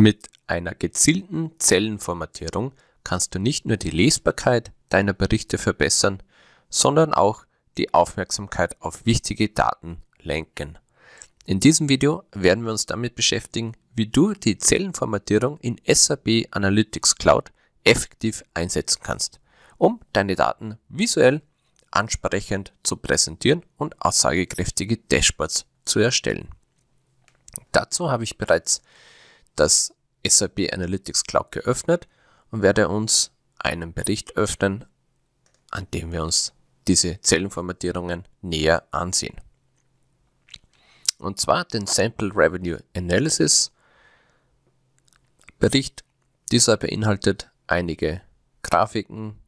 Mit einer gezielten Zellenformatierung kannst du nicht nur die Lesbarkeit deiner Berichte verbessern, sondern auch die Aufmerksamkeit auf wichtige Daten lenken. In diesem Video werden wir uns damit beschäftigen, wie du die Zellenformatierung in SAP Analytics Cloud effektiv einsetzen kannst, um deine Daten visuell ansprechend zu präsentieren und aussagekräftige Dashboards zu erstellen. Dazu habe ich bereits das SAP Analytics Cloud geöffnet und werde uns einen Bericht öffnen, an dem wir uns diese Zellenformatierungen näher ansehen. Und zwar den Sample Revenue Analysis Bericht. Dieser beinhaltet einige Grafiken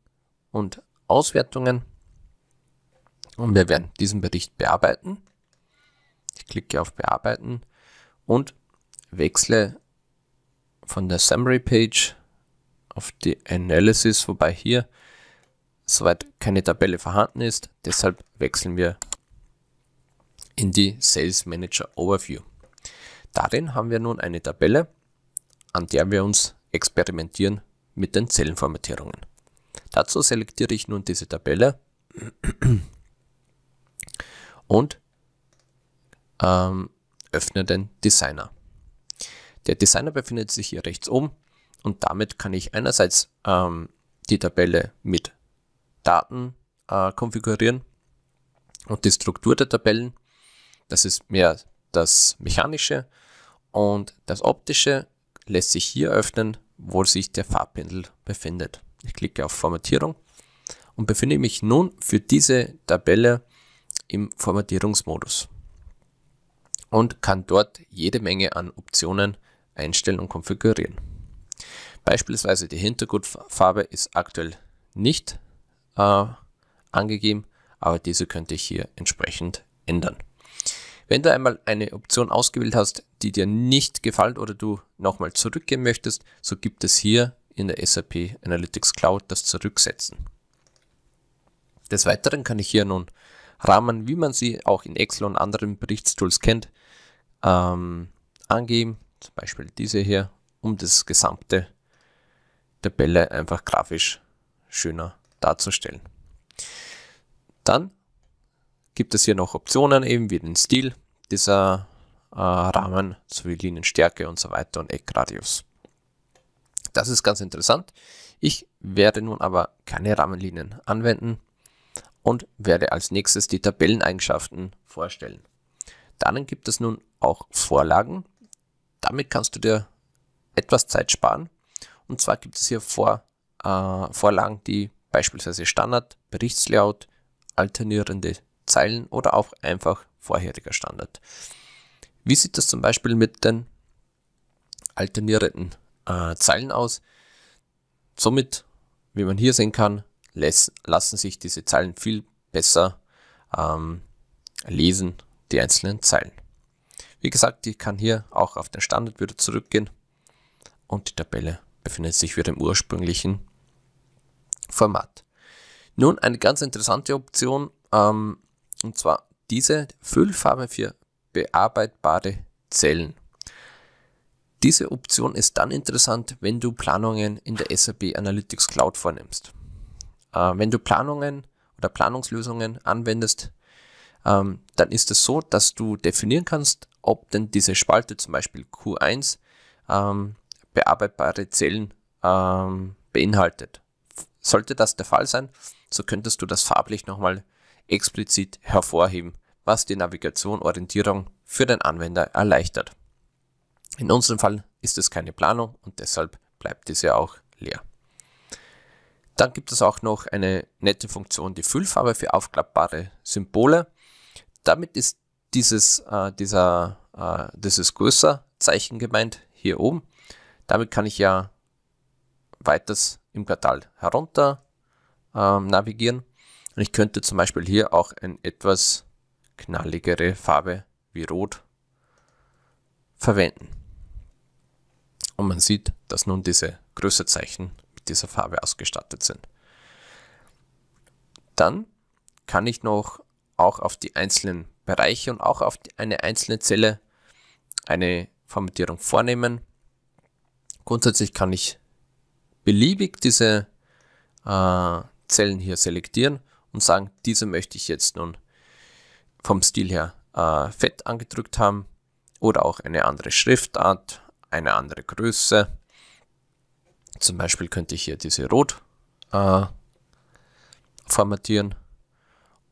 und Auswertungen. Und wir werden diesen Bericht bearbeiten. Ich klicke auf Bearbeiten und wechsle von der Summary Page auf die Analysis, wobei hier soweit keine Tabelle vorhanden ist. Deshalb wechseln wir in die Sales Manager Overview. Darin haben wir nun eine Tabelle, an der wir uns experimentieren mit den Zellenformatierungen. Dazu selektiere ich nun diese Tabelle und ähm, öffne den Designer. Der Designer befindet sich hier rechts oben und damit kann ich einerseits ähm, die Tabelle mit Daten äh, konfigurieren und die Struktur der Tabellen. Das ist mehr das Mechanische und das Optische lässt sich hier öffnen, wo sich der Farbpendel befindet. Ich klicke auf Formatierung und befinde mich nun für diese Tabelle im Formatierungsmodus und kann dort jede Menge an Optionen einstellen und konfigurieren. Beispielsweise die Hintergrundfarbe ist aktuell nicht äh, angegeben, aber diese könnte ich hier entsprechend ändern. Wenn du einmal eine Option ausgewählt hast, die dir nicht gefällt oder du nochmal zurückgehen möchtest, so gibt es hier in der SAP Analytics Cloud das Zurücksetzen. Des Weiteren kann ich hier nun Rahmen, wie man sie auch in Excel und anderen Berichtstools kennt, ähm, angeben zum Beispiel diese hier, um das gesamte Tabelle einfach grafisch schöner darzustellen. Dann gibt es hier noch Optionen, eben wie den Stil dieser äh, Rahmen, sowie Linienstärke und so weiter und Eckradius. Das ist ganz interessant. Ich werde nun aber keine Rahmenlinien anwenden und werde als nächstes die Tabelleneigenschaften vorstellen. Dann gibt es nun auch Vorlagen, damit kannst du dir etwas Zeit sparen. Und zwar gibt es hier Vor, äh, Vorlagen, die beispielsweise Standard, Berichtslayout, alternierende Zeilen oder auch einfach vorheriger Standard. Wie sieht das zum Beispiel mit den alternierenden äh, Zeilen aus? Somit, wie man hier sehen kann, lassen sich diese Zeilen viel besser ähm, lesen, die einzelnen Zeilen. Wie gesagt, ich kann hier auch auf den Standard wieder zurückgehen und die Tabelle befindet sich wieder im ursprünglichen Format. Nun eine ganz interessante Option, ähm, und zwar diese Füllfarbe für bearbeitbare Zellen. Diese Option ist dann interessant, wenn du Planungen in der SAP Analytics Cloud vornimmst. Äh, wenn du Planungen oder Planungslösungen anwendest, ähm, dann ist es das so, dass du definieren kannst, ob denn diese Spalte, zum Beispiel Q1, ähm, bearbeitbare Zellen ähm, beinhaltet. Sollte das der Fall sein, so könntest du das farblich nochmal explizit hervorheben, was die Navigation, Orientierung für den Anwender erleichtert. In unserem Fall ist es keine Planung und deshalb bleibt diese auch leer. Dann gibt es auch noch eine nette Funktion, die Füllfarbe für aufklappbare Symbole damit ist dieses, äh, dieser, äh, dieses größer Zeichen gemeint, hier oben. Damit kann ich ja weiters im Quartal herunter ähm, navigieren. Und ich könnte zum Beispiel hier auch eine etwas knalligere Farbe wie Rot verwenden. Und man sieht, dass nun diese Größezeichen mit dieser Farbe ausgestattet sind. Dann kann ich noch auch auf die einzelnen Bereiche und auch auf eine einzelne Zelle eine Formatierung vornehmen. Grundsätzlich kann ich beliebig diese äh, Zellen hier selektieren und sagen, diese möchte ich jetzt nun vom Stil her äh, fett angedrückt haben oder auch eine andere Schriftart, eine andere Größe. Zum Beispiel könnte ich hier diese rot äh, formatieren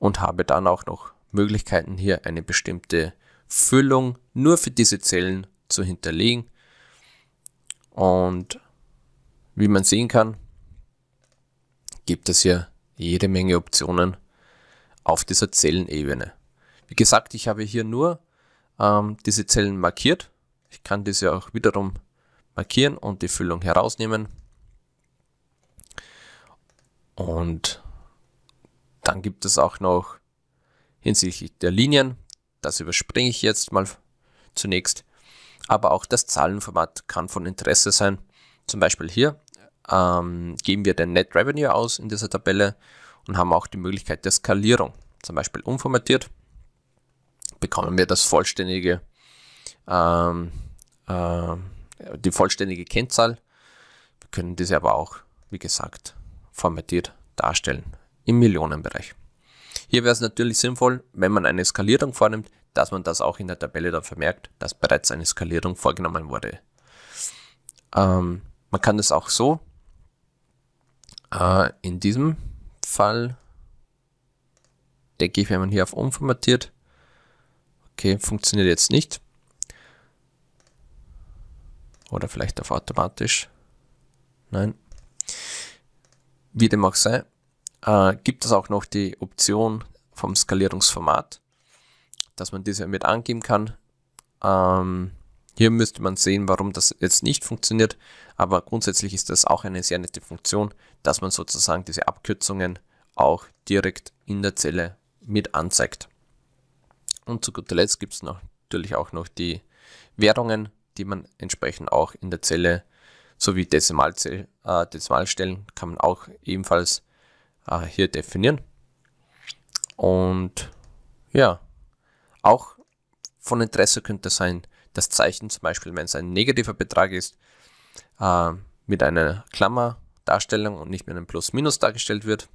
und habe dann auch noch Möglichkeiten hier eine bestimmte Füllung nur für diese Zellen zu hinterlegen. Und wie man sehen kann, gibt es hier jede Menge Optionen auf dieser Zellenebene. Wie gesagt, ich habe hier nur ähm, diese Zellen markiert. Ich kann diese auch wiederum markieren und die Füllung herausnehmen. Und dann gibt es auch noch hinsichtlich der Linien, das überspringe ich jetzt mal zunächst, aber auch das Zahlenformat kann von Interesse sein. Zum Beispiel hier ähm, geben wir den Net Revenue aus in dieser Tabelle und haben auch die Möglichkeit der Skalierung. Zum Beispiel umformatiert bekommen wir das vollständige, ähm, äh, die vollständige Kennzahl. Wir können diese aber auch, wie gesagt, formatiert darstellen im Millionenbereich. Hier wäre es natürlich sinnvoll, wenn man eine Skalierung vornimmt, dass man das auch in der Tabelle dann vermerkt, dass bereits eine Skalierung vorgenommen wurde. Ähm, man kann das auch so äh, in diesem Fall, denke ich, wenn man hier auf umformatiert, okay, funktioniert jetzt nicht. Oder vielleicht auf automatisch. Nein. Wie dem auch sei, äh, gibt es auch noch die Option vom Skalierungsformat, dass man diese mit angeben kann. Ähm, hier müsste man sehen, warum das jetzt nicht funktioniert, aber grundsätzlich ist das auch eine sehr nette Funktion, dass man sozusagen diese Abkürzungen auch direkt in der Zelle mit anzeigt. Und zu guter Letzt gibt es natürlich auch noch die Währungen, die man entsprechend auch in der Zelle sowie äh, Dezimalstellen kann man auch ebenfalls äh, hier definieren. Und ja, auch von Interesse könnte sein, das Zeichen zum Beispiel, wenn es ein negativer Betrag ist, äh, mit einer Klammerdarstellung und nicht mit einem Plus-Minus dargestellt wird.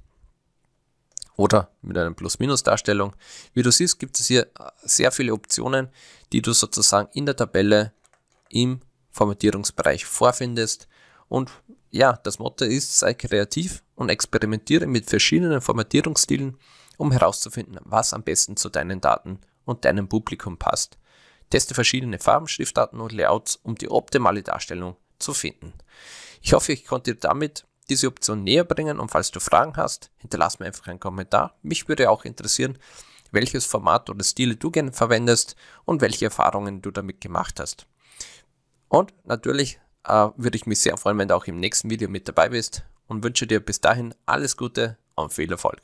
Oder mit einer Plus-Minus-Darstellung. Wie du siehst, gibt es hier äh, sehr viele Optionen, die du sozusagen in der Tabelle im Formatierungsbereich vorfindest. Und ja, das Motto ist, sei kreativ und experimentiere mit verschiedenen Formatierungsstilen, um herauszufinden, was am besten zu deinen Daten und deinem Publikum passt. Teste verschiedene Farben, Schriftarten und Layouts, um die optimale Darstellung zu finden. Ich hoffe, ich konnte dir damit diese Option näher bringen und falls du Fragen hast, hinterlass mir einfach einen Kommentar. Mich würde auch interessieren, welches Format oder Stile du gerne verwendest und welche Erfahrungen du damit gemacht hast. Und natürlich äh, würde ich mich sehr freuen, wenn du auch im nächsten Video mit dabei bist und wünsche dir bis dahin alles Gute und viel Erfolg.